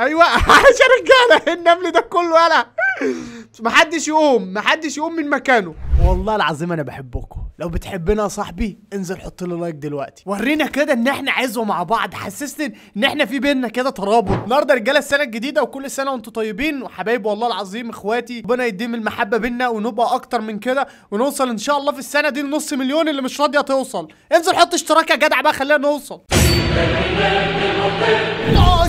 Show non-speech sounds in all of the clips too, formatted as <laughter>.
ايوه <laughs> عاش رجاله إيه النمل ده كله يلا محدش يقوم محدش يقوم من مكانه والله العظيم انا بحبكم لو بتحبنا يا صاحبي انزل حط لي لايك دلوقتي ورينا كده ان احنا عزوه مع بعض حسسني ان احنا في بينا كده ترابط النهارده رجاله السنه الجديده وكل سنه وانتم طيبين وحبايب والله العظيم اخواتي ربنا يديم المحبه بينا ونبقى اكتر من كده ونوصل ان شاء الله في السنه دي لنص مليون اللي مش راضيه توصل انزل حط اشتراك يا جدع بقى خلينا نوصل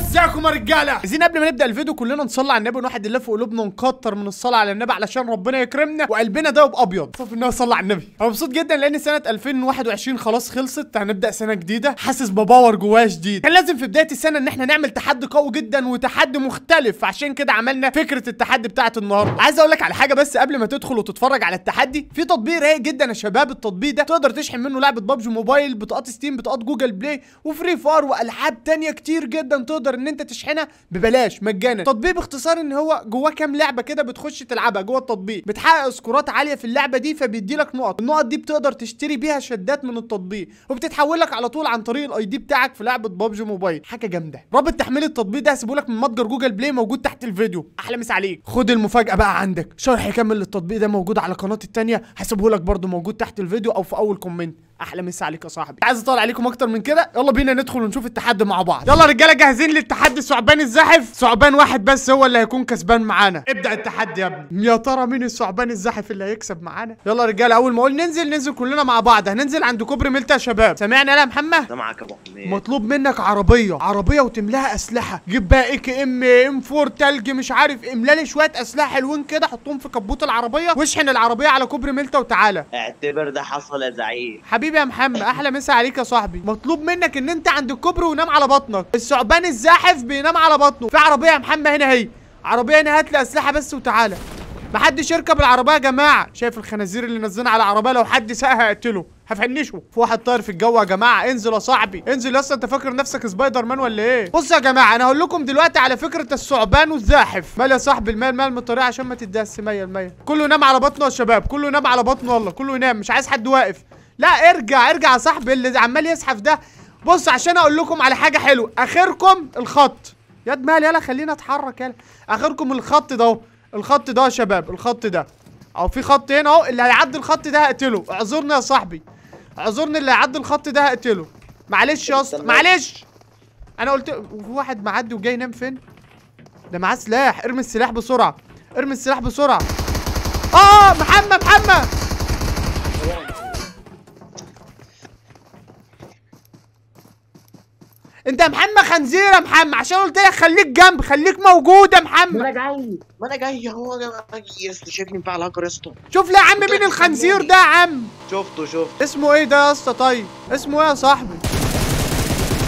ازيكم يا رجاله عايزين قبل ما نبدا الفيديو كلنا نصلي على النبي ونوحد الله في قلوبنا ونكتر من الصلاه على النبي علشان ربنا يكرمنا وقلبنا ده يبقى ابيض صف ان صلى على النبي انا مبسوط جدا لان سنه 2021 خلاص خلصت هنبدا سنه جديده حاسس بباور جواه شديد كان لازم في بدايه السنه ان احنا نعمل تحدي قوي جدا وتحدي مختلف عشان كده عملنا فكره التحدي بتاعه النهارده عايز اقول لك على حاجه بس قبل ما تدخل وتتفرج على التحدي في تطبيق رايق جدا يا شباب التطبيق ده تقدر تشحن منه لعبه ببجي موبايل بطاقات ستيم بطاقات جوجل بلاي وفري فار والعاب تانية كتير جدا تقدر ان انت تشحنها ببلاش مجانا تطبيق باختصار ان هو جواه كام لعبه كده بتخش تلعبها جوه التطبيق بتحقق سكورات عاليه في اللعبه دي فبيدي لك نقط النقط دي بتقدر تشتري بيها شدات من التطبيق وبتتحول لك على طول عن طريق الاي دي بتاعك في لعبه ببجي موبايل حاجه جامده رابط تحميل التطبيق ده هسيبه لك من متجر جوجل بلاي موجود تحت الفيديو احلى مسا عليك خد المفاجاه بقى عندك شرح كامل للتطبيق ده موجود على قناتي الثانيه هسيبه لك برده موجود تحت الفيديو او في اول كومنت احلى مسا عليك يا صاحبي عايز اطلع عليكم اكتر من كده يلا بينا ندخل ونشوف التحدي مع بعض يلا رجاله جاهزين للتحدي ثعبان الزاحف ثعبان واحد بس هو اللي هيكون كسبان معانا ابدا التحدي يا ابني يا ترى مين الثعبان الزاحف اللي هيكسب معانا يلا رجاله اول ما اقول ننزل ننزل كلنا مع بعض هننزل عند كوبري ميلتا يا شباب سمعنا يا محمد سامعك يا ابو حميد مطلوب منك عربيه عربيه وتملاها اسلحه جيب بقى اي كي ام ام 4 تلج مش عارف املالي شويه اسلحه حلوين كده حطهم في كبوت العربيه واشحن العربيه على كوبري ميلتا وتعالى اعتبر ده حصل يا زعيم حبيبي حبيبي يا محمد احلى مسا عليك يا صاحبي مطلوب منك ان انت عند الكوبري ونام على بطنك الثعبان الزاحف بينام على بطنه في عربيه يا محمد هنا اهي عربيه هنا هات لي اسلحه بس وتعالى محدش يركب العربيه يا جماعه شايف الخنازير اللي نزلنا على العربيه لو حد ساقها هقتله هفنشه في واحد طاير في الجو يا جماعه انزل يا صاحبي انزل يا اسطى انت فاكر نفسك سبايدر مان ولا ايه بصوا يا جماعه انا هقول لكم دلوقتي على فكره الثعبان والزاحف مال يا صاحبي المال مال من الطريقه عشان ما تديها السميه الميه كله نام على بطنه يا شباب كله نام على بطنه والله كله ينام مش عايز حد واقف لا ارجع ارجع يا صاحبي اللي عمال يزحف ده بص عشان اقول لكم على حاجه حلوه اخركم الخط يا مال يلا خلينا اتحرك يلا اخركم الخط ده اهو الخط ده يا شباب الخط ده او في خط هنا اهو اللي هيعدي الخط ده هقتله اعذرني يا صاحبي اعذرني اللي هيعدي الخط ده هقتله معلش يا اسطى معلش انا قلت في واحد معدي وجاي ينام فين ده معاه سلاح ارمي السلاح بسرعه ارمي السلاح بسرعه اه محمد محمد انت يا محمد خنزير يا محمد عشان قلت لك خليك جنب خليك موجود يا محمد ما انا جاي ما انا جاي اهو انا يا اسطى شايفني مفعل الهاكر يا اسطى شوف لي يا عم مين الخنزير ده يا عم شفته شفته اسمه ايه ده يا اسطى طيب اسمه ايه يا صاحبي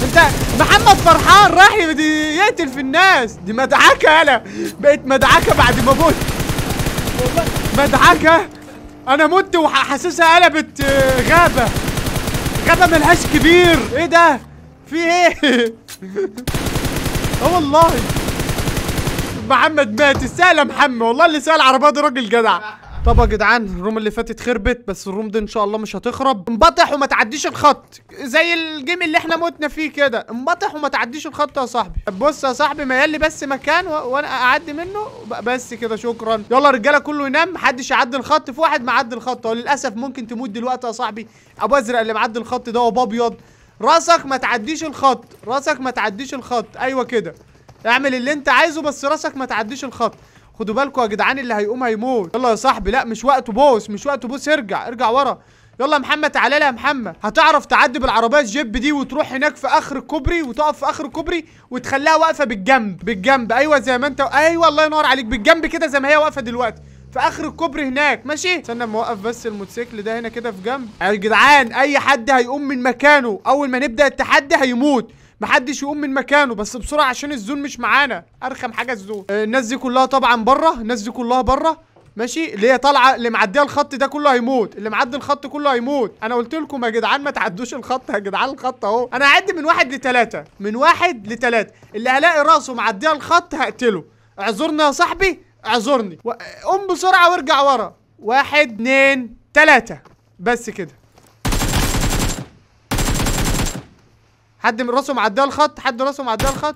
انت محمد فرحان راح يقتل في الناس دي مدعكه يالا بقيت مدعكه بعد ما مت مدعكه انا مت وحاسسها قلبت آه، غابه غابه ملهاش كبير ايه ده في ايه اه والله محمد مات السهل يا محمد والله اللي سال العربيه ده راجل جدع طب يا جدعان الروم اللي فاتت خربت بس الروم دي ان شاء الله مش هتخرب انبطح وما تعديش الخط زي الجيم اللي احنا متنا فيه كده انبطح وما تعديش الخط يا صاحبي بص يا صاحبي ميال لي بس مكان وانا اعدي منه بس كده شكرا يلا رجاله كله ينام محدش يعدي الخط في واحد معدي الخط وللاسف ممكن تموت دلوقتي يا صاحبي ابو ازرق اللي معدي الخط ده وابو ابيض راسك ما تعديش الخط راسك ما تعديش الخط ايوه كده اعمل اللي انت عايزه بس راسك ما تعديش الخط خدوا بالكم يا جدعان اللي هيقوم هيموت يلا يا صاحبي لا مش وقته بوس مش وقته بوس ارجع ارجع ورا يلا يا محمد تعالى لي يا محمد هتعرف تعدي بالعربيه الجيب دي وتروح هناك في اخر الكوبري وتقف في اخر الكوبري وتخليها واقفه بالجنب بالجنب ايوه زي ما انت ايوه الله ينور عليك بالجنب كده زي ما هي واقفه دلوقتي في اخر الكوبري هناك ماشي استنى اما اوقف بس الموتوسيكل ده هنا كده في جنب يا جدعان اي حد هيقوم من مكانه اول ما نبدا التحدي هيموت محدش يقوم من مكانه بس بسرعه عشان الزون مش معانا ارخم حاجه الزون آه، الناس دي كلها طبعا بره الناس دي كلها بره ماشي اللي هي طالعه اللي معديه الخط ده كله هيموت اللي معدي الخط كله هيموت انا قلت لكم يا جدعان ما تعدوش الخط يا جدعان الخط اهو انا هعدي من واحد لثلاثه من واحد لثلاثه اللي هلاقي راسه معديه الخط هقتله اعذرنا يا صاحبي اعذرني قوم بسرعه وارجع ورا واحد اتنين تلاته بس كده حد من راسه معديه الخط حد راسه معديه الخط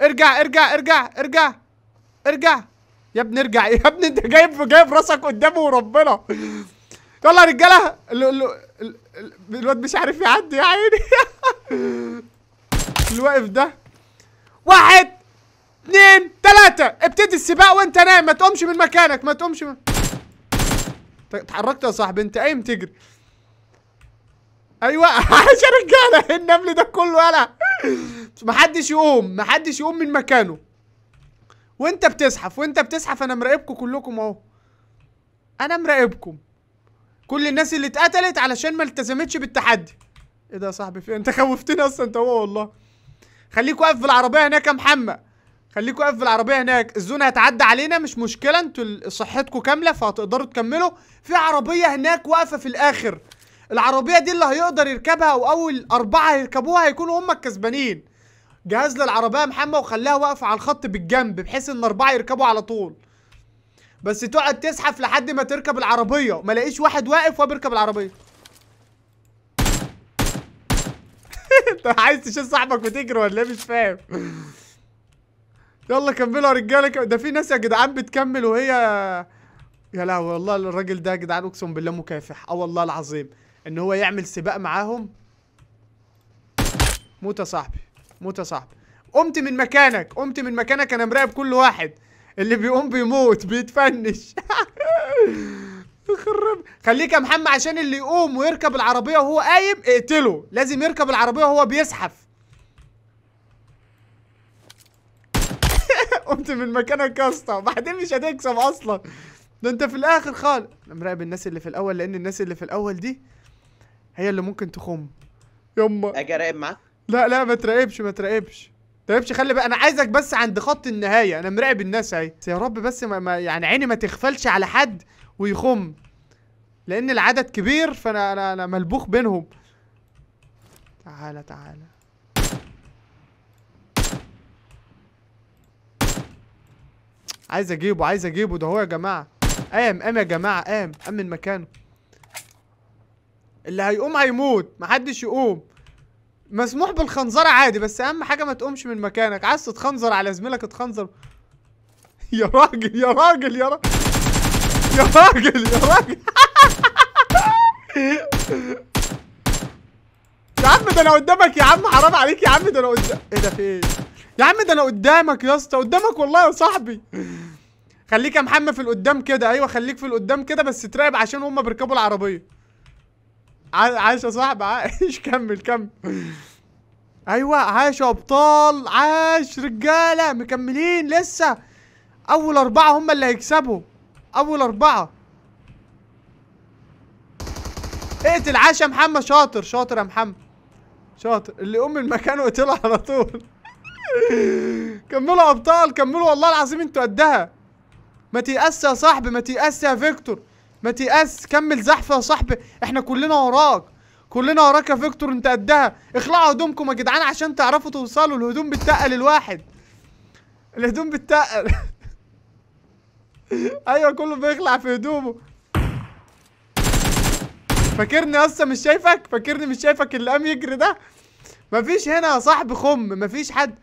ارجع ارجع ارجع ارجع ارجع يا ابني ارجع <laughs> يا ابني انت جايب جايب راسك قدامه وربنا يلا يا رجاله الواد مش عارف يعدي يا عيني <laughs> الواقف ده واحد اثنين ثلاثة ابتدي السباق وانت نايم ما تقومش من مكانك ما تقومش من اتحركت يا صاحبي انت قايم تجري ايوه عاش يا رجاله النمل ده كله يلا محدش يقوم محدش يقوم من مكانه وانت بتزحف وانت بتزحف انا مراقبكم كلكم اهو انا مراقبكم كل الناس اللي اتقتلت علشان ما التزمتش بالتحدي ايه ده يا صاحبي في إيه؟ انت <laughs> خوفتني اصلا انت هو والله خليك واقف في العربيه هناك يا محمد خليكوا واقف في العربيه هناك الزون هيتعدى علينا مش مشكله انتوا صحتكم كامله فهتقدروا تكملوا في عربيه هناك واقفه في الاخر العربيه دي اللي هيقدر يركبها واول اربعه هيركبوها هيكونوا هم الكسبانين جهز لي العربيه يا محمد وخليها واقفه على الخط بالجنب بحيث ان اربعه يركبوا على طول بس تقعد تزحف لحد ما تركب العربيه ما لاقيش واحد واقف وهو بيركب العربيه <laughs> انت عايز تشيل صاحبك وتجري ولا إيه؟ مش فاهم يلا كملوا يا رجاله ده في ناس يا جدعان بتكمل وهي يا لهوي والله الراجل ده يا جدعان اقسم بالله مكافح اه والله العظيم ان هو يعمل سباق معاهم موت يا صاحبي موت يا صاحبي قمت من مكانك قمت من مكانك انا مراقب كل واحد اللي بيقوم بيموت بيتفنش <laughs> خرب خليك يا محمد عشان اللي يقوم ويركب العربيه وهو قايم اقتله لازم يركب العربيه وهو بيزحف قمت من مكانك يا اسطى وبعدين مش هتكسب اصلا ده انت في الاخر خالص انا مراقب الناس اللي في الاول لان الناس اللي في الاول دي هي اللي ممكن تخم يما اجي اراقب معاك لا لا ما تراقبش ما تراقبش تراقبش خلي بقى انا عايزك بس عند خط النهايه انا مراقب الناس اهي يا رب بس ما, ما يعني عيني ما تغفلش على حد ويخم لان العدد كبير فانا انا انا ملبوخ بينهم تعالى تعالى عايز اجيبه عايز اجيبه ده هو يا جماعه قام قام يا جماعه قام قام من مكانه اللي هيقوم هيموت محدش يقوم مسموح بالخنزره عادي بس اهم حاجه ما تقومش من مكانك عايز تتخنزر على زميلك اتخنزر <laughs> يا راجل يا راجل يا راجل يا راجل يا راجل <laughs> يا عم ده انا قدامك يا عم حرام عليك يا عم ده انا قدامك ايه ده في ايه يا عم ده انا قدامك يا اسطى قدامك والله يا صاحبي خليك يا محمد في القدام كده ايوه خليك في القدام كده بس تراقب عشان هما بيركبوا العربيه عاش يا صاحبي عاش <laughs> كمل كمل ايوه عاش يا ابطال عاش رجاله مكملين لسه اول اربعه هما اللي هيكسبوا اول اربعه اقتل عاش يا محمد شاطر شاطر يا محمد شاطر اللي يقوم من مكانه اقتله على طول كملوا يا ابطال كملوا والله العظيم انتوا قدها ما تيأس يا صاحبي ما تيأس يا فيكتور ما تيأس كمل زحف يا صاحبي احنا كلنا وراك كلنا وراك يا فيكتور انت قدها اخلعوا هدومكم يا جدعان عشان تعرفوا توصلوا الهدوم بتتقل الواحد الهدوم بتتقل <laughs> ايوه كله بيخلع في هدومه فاكرني اصلا مش شايفك فاكرني مش شايفك اللي قام يجري ده مفيش هنا يا صاحبي خم مفيش حد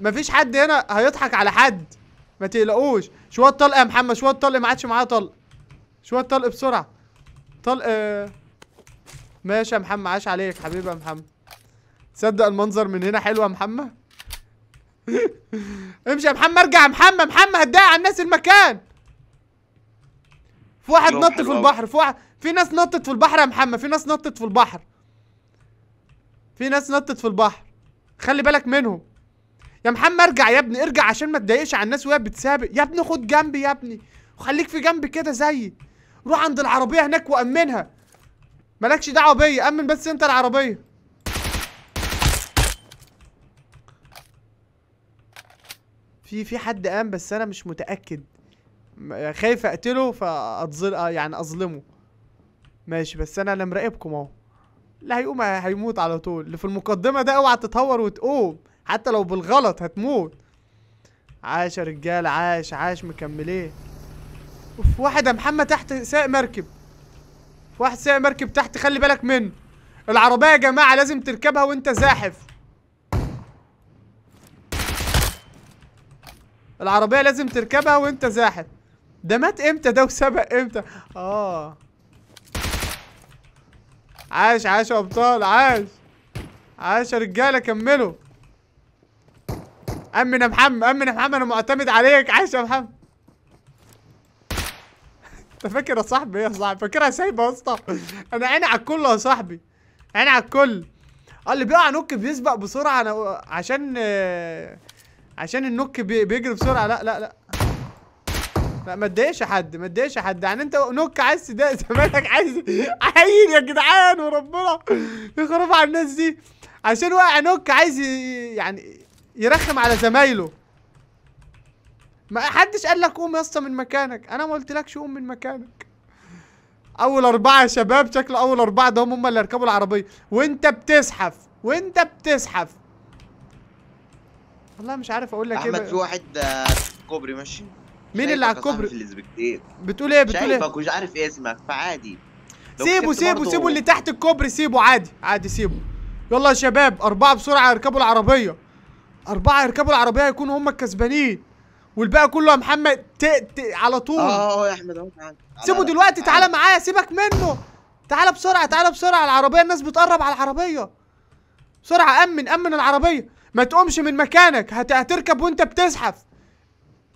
مفيش حد هنا هيضحك على حد ما تقلقوش شويه طلق يا محمد شويه طلق ما عادش معايا طلق شويه طلق بسرعه طلق آه، ماشي يا محمد عاش عليك حبيبي يا محمد تصدق المنظر من هنا حلو يا محمد <laughs> امشي يا محمد ارجع يا محمد محمد هتضايق على الناس المكان في واحد نط في البحر في واحد في ناس نطت في البحر يا محمد في ناس نطت في البحر في ناس نطت في البحر خلي بالك منهم يا محمد ارجع يا ابني ارجع عشان ما تضايقش على الناس وهي بتسابق يا ابني خد جنبي يا ابني وخليك في جنبي كده زيي روح عند العربيه هناك وامنها مالكش دعوه بيا امن بس انت العربيه في في حد قام بس انا مش متاكد خايف اقتله فاتظل آه، يعني اظلمه ماشي بس انا اللي مراقبكم اهو اللي هيقوم هيموت على طول اللي في المقدمه ده اوعى تتهور وتقوم حتى لو بالغلط هتموت عاش يا رجال عاش عاش مكملين اوف واحد يا محمد تحت سائق مركب واحد سائق مركب تحت خلي بالك منه العربية يا جماعة لازم تركبها وانت زاحف العربية لازم تركبها وانت زاحف ده مات امتى ده وسبق امتى اه عاش عاش يا ابطال عاش عاش يا رجالة كملوا امن يا محمد امن يا محمد انا معتمد عليك عايش يا محمد <laughs> انت فاكر يا صاحبي ايه يا صاحبي فاكرها سايبه يا اسطى انا عيني على الكل يا صاحبي عيني على الكل اللي بيقع نوك بيسبق بسرعه انا عشان عشان النوك بيجري بسرعه لا لا لا لا ما تضايقش حد ما تضايقش حد يعني انت نوك عايز تضايق زمانك عايز عيل يا جدعان وربنا يخرب على الناس دي عشان واقع نوك عايز يعني يرخم على زمايله ما حدش قال لك قوم يا اسطى من مكانك انا ما قلتلكش قوم من مكانك اول اربعه يا شباب شكل اول اربعه ده هم هم اللي يركبوا العربيه وانت بتزحف وانت بتزحف والله مش عارف اقول لك ايه احمد في واحد آه، كوبري ماشي مين اللي على الكوبري بتقول ايه بتقول ايه شايفك مش عارف إيه اسمك فعادي سيبه سيبه سيبه اللي تحت الكوبري سيبه عادي عادي سيبه يلا يا شباب اربعه بسرعه يركبوا العربيه اربعه يركبوا العربيه يكونوا هم الكسبانين والباقي كله يا محمد ت... ت... على طول اه اه يا احمد اهو سيبه دلوقتي تعالى معايا سيبك منه تعالى بسرعه تعالى بسرعه العربيه الناس بتقرب على العربيه بسرعه امن امن العربيه ما تقومش من مكانك هت... هتركب وانت بتزحف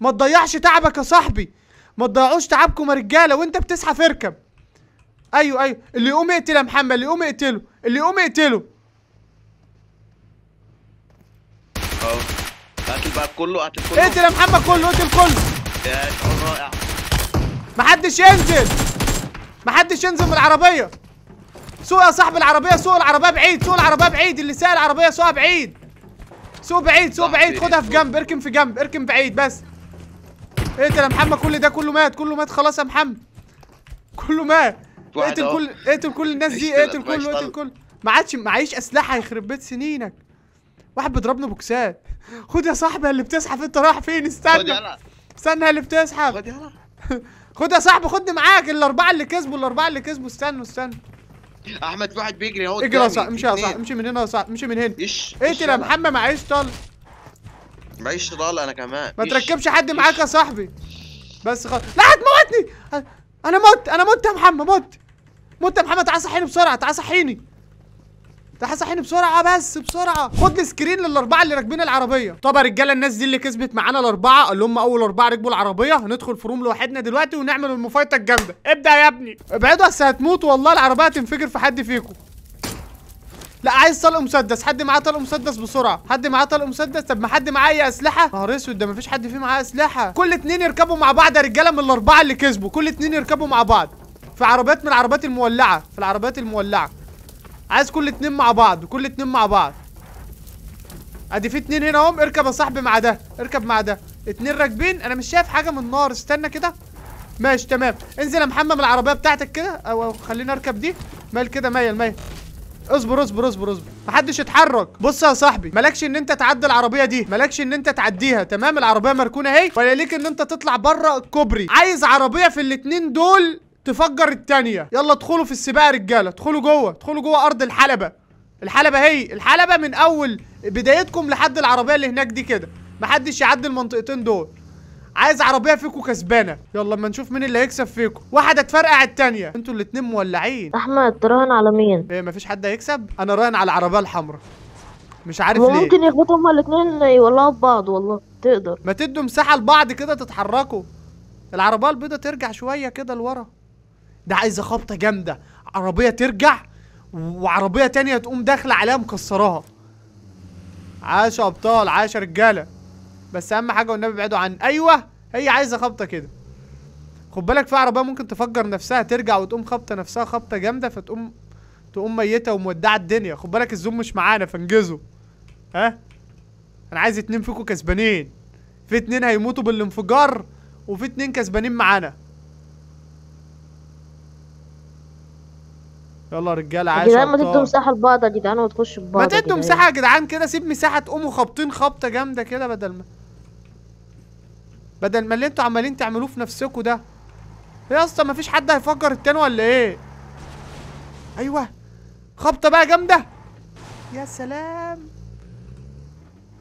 ما تضيعش تعبك يا صاحبي ما تضيعوش تعبكم يا رجاله وانت بتزحف اركب ايوه ايوه اللي يقوم يقتل يا محمد اللي يقوم يقتله اللي يقوم يقتله بقى كله قتل كله اقتل يا محمد كله اقتل كله يا رائع محدش ينزل محدش ينزل من العربيه سوق يا صاحب العربيه سوق العربيه بعيد سوق العربيه بعيد اللي سايق العربيه سوقها بعيد سوق بعيد سوق بعيد خدها في جنب اركن في جنب اركن بعيد بس اقتل يا محمد كل ده كله مات كله مات خلاص يا محمد كله مات اقتل كل اقتل كل الناس دي اقتل كله اقتل كله ما عادش معيش اسلحه يخرب بيت سنينك واحد بيضربنا بوكسات خد يا صاحبي اللي بتسحب انت رايح فين استنى استنى اللي بتسحب خد يلا خد يا صاحبي خدني معاك الاربعه اللي كسبوا الاربعه اللي كسبوا استنوا استنوا احمد واحد بيجري اهو اجري يا صاحبي امشي يا صاحبي امشي من هنا يا صاحبي امشي من هنا اقتل ايه يا محمد معيش طل معيش طل انا كمان ما تركبش حد معاك يا صاحبي بس خلاص لا هتموتني انا مت انا مت يا محمد مت مت يا محمد تعال صحيني بسرعه تعال صحيني تعالى صحيني بسرعه بس بسرعه خد لي سكرين للاربعه اللي راكبين العربيه طب يا رجاله الناس دي اللي كسبت معانا الاربعه اللي هم اول اربعه ركبوا العربيه هندخل في روم لوحدنا دلوقتي ونعمل المفايطه الجامده ابدا يا ابني ابعدوا بس هتموت والله العربيه هتنفجر في حد فيكم لا عايز طلق مسدس حد معاه طلق مسدس بسرعه حد معاه طلق مسدس طب ما حد معاه اي اسلحه نهار اسود ده مفيش حد فيه معاه اسلحه كل اتنين يركبوا مع بعض يا رجاله من الاربعه اللي كسبوا كل اتنين يركبوا مع بعض في عربيات من العربيات المولعه في العربيات المولعه عايز كل اتنين مع بعض كل اتنين مع بعض ادي في اتنين هنا اهم اركب يا صاحبي مع ده اركب مع ده اتنين راكبين انا مش شايف حاجه من النار استنى كده ماشي تمام انزل يا محمد من العربيه بتاعتك كده او خليني اركب دي مايل كده مايل مايل اصبر اصبر اصبر اصبر محدش يتحرك بص يا صاحبي مالكش ان انت تعدي العربيه دي مالكش ان انت تعديها تمام العربيه مركونه اهي ولا ليك ان انت تطلع بره الكوبري عايز عربيه في الاتنين دول تفجر التانية يلا ادخلوا في السباق يا رجاله ادخلوا جوه ادخلوا جوه ارض الحلبه الحلبه هي الحلبه من اول بدايتكم لحد العربيه اللي هناك دي كده محدش يعدي المنطقتين دول عايز عربيه فيكم كسبانه يلا اما نشوف مين اللي هيكسب فيكم واحده تفرقع التانية انتوا الاتنين مولعين احمد تراهن على مين ايه مفيش حد هيكسب انا راهن على العربيه الحمراء مش عارف ليه ممكن يخبطوا هما الاتنين يولعوا بعض والله تقدر ما تدوا مساحه لبعض كده تتحركوا العربيه البيضه ترجع شويه كده لورا ده عايزه خبطه جامده عربيه ترجع وعربيه تانية تقوم داخله عليها مكسراها عاش ابطال عاش رجاله بس اهم حاجه والنبي ابعدوا عن ايوه هي عايزه خبطه كده خد بالك في عربيه ممكن تفجر نفسها ترجع وتقوم خبطه نفسها خبطه جامده فتقوم تقوم ميته ومودعه الدنيا خد بالك الزوم مش معانا فانجزوا ها انا عايز اتنين فيكم كسبانين في اتنين هيموتوا بالانفجار وفي اتنين كسبانين معانا يلا رجاله عايشه يا جدعان ما تدوا مساحه لبعض يا جدعان يعني. وتخشوا ببعض ما تدوا مساحه يا جدعان كده سيب مساحه تقوموا خابطين خبطه جامده كده بدل ما بدل ما اللي انتوا عمالين تعملوه في نفسكوا ده يا اسطى ما فيش حد هيفجر التاني ولا ايه ايوه خبطه بقى جامده يا سلام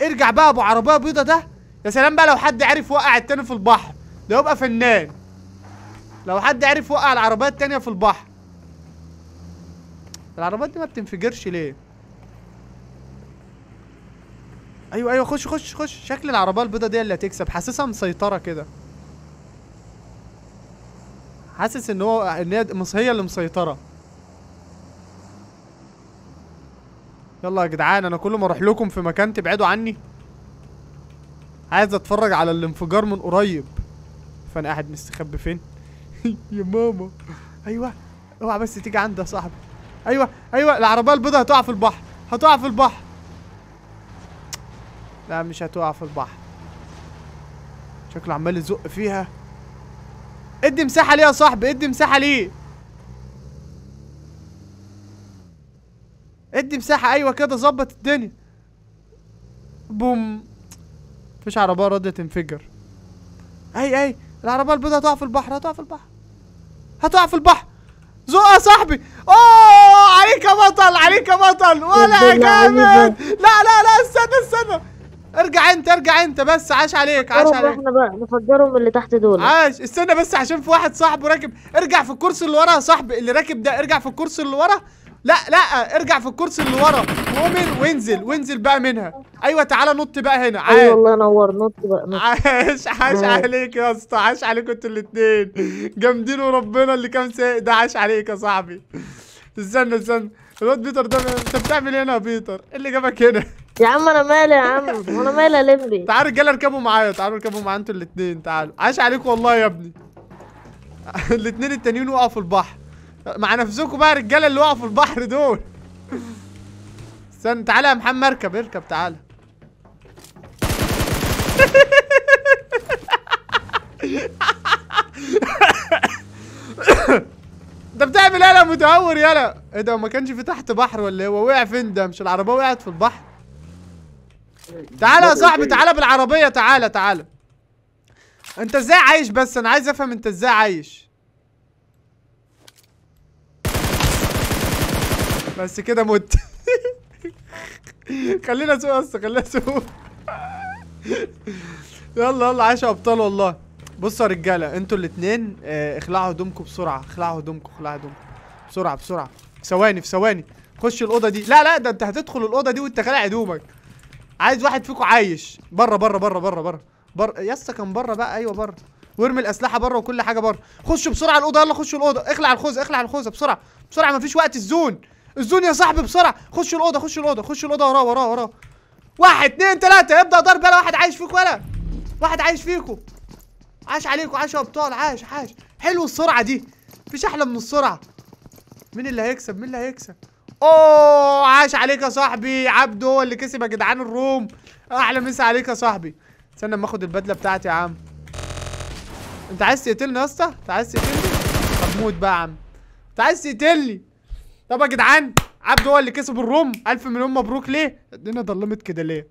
ارجع بقى ابو عربيه بيضه ده يا سلام بقى لو حد عرف وقع التاني في البحر ده يبقى فنان لو حد عرف وقع العربيه التانيه في البحر العربيات دي ما بتنفجرش ليه ايوه ايوه خش خش خش شكل العربيه البيضه دي اللي هتكسب حاسسها مسيطره كده حاسس ان هو ان هي اللي مسيطره يلا يا جدعان انا كل ما اروح لكم في مكان تبعدوا عني عايز اتفرج على الانفجار من قريب فانا قاعد مستخبي فين <laughs> يا ماما ايوه اوعى بس تيجي عندي يا صاحبي ايوه ايوه العربيه البيضاء هتقع في البحر هتقع في البحر لا مش هتقع في البحر شكله عمال يزق فيها ادي مساحه ليه يا صاحبي ادي مساحه ليه ادي مساحه ايوه كده ظبط الدنيا بوم مفيش عربيه راضيه تنفجر اي اي العربيه البيضاء هتقع في البحر هتقع في البحر هتقع في البحر زوق يا صاحبي اوه عليك يا بطل عليك يا بطل ولا يا جامد لا لا لا استنى استنى ارجع انت ارجع انت بس عاش عليك عاش عليك احنا بقى نفجرهم اللي تحت دول عاش استنى بس عشان في واحد صاحبه راكب ارجع في الكرسي اللي ورا يا صاحبي اللي راكب ده ارجع في الكرسي اللي ورا لا لا ارجع في الكرسي اللي ورا مؤمن وانزل وانزل بقى منها ايوه تعالى نط بقى هنا عال ايوه الله ينور نط بقى نط. عاش عاش نعم. عليك يا اسطى عاش عليك انتوا الاثنين جامدين وربنا اللي كان سايق ده عاش عليك يا صاحبي استنى استنى الواد بيتر ده انت بتعمل ايه هنا يا بيتر ايه اللي جابك هنا يا عم انا مالي يا عم انا مالي يا لمبي تعالوا الرجاله اركبوا معايا تعالوا اركبوا معايا انتوا الاثنين تعالوا عاش عليكم والله يا ابني <laughs> الاثنين التانيين وقعوا في البحر مع نفسكم بقى الرجاله اللي وقفوا البحر دول استنى تعالى يا محمد اركب اركب تعالى انت بتعمل ايه يا متهور يالا ايه ده ما كانش في تحت بحر ولا ايه؟ هو وقع فين ده مش العربيه وقعت في البحر تعالى يا صاحبي تعالى بالعربيه تعالى تعالى انت ازاي عايش بس انا عايز افهم انت ازاي عايش بس كده مت <laughs> خلينا اسوق بس خلينا اسوق يلا يلا عاش ابطال والله بصوا يا رجاله انتوا الاثنين آه، اخلعوا هدومكم بسرعه اخلعوا هدومكم اخلعوا هدومكم بسرعه بسرعه في ثواني في ثواني خش الاوضه دي لا لا ده انت هتدخل الاوضه دي وانت خالع هدومك عايز واحد فيكم عايش بره بره بره بره بره بره اسطى كان بره بقى ايوه بره وارمي الاسلحه بره وكل حاجه بره خشوا بسرعه الاوضه يلا خشوا الاوضه اخلع الخوذه اخلع الخوذه بسرعه بسرعه مفيش وقت الزون الزون يا صاحبي بسرعه خش الاوضه خش الاوضه خش الاوضه وراه وراه وراه واحد اتنين تلاته ابدا ضرب يلا واحد عايش فيكوا يلا واحد عايش فيكوا عاش عليكوا عاش يا ابطال عاش عاش حلو السرعه دي مفيش احلى من السرعه مين اللي هيكسب مين اللي هيكسب اوه عاش عليك يا صاحبي عبده هو اللي كسب يا جدعان الروم احلى مسا عليك يا صاحبي استنى اما اخد البدله بتاعتي يا عم انت عايز تقتلني يا اسطى انت عايز تقتلني طب موت بقى يا عم انت عايز تقتلني طب يا جدعان عبد هو اللي كسب الروم الف مليون مبروك ليه الدنيا ضلمت كده ليه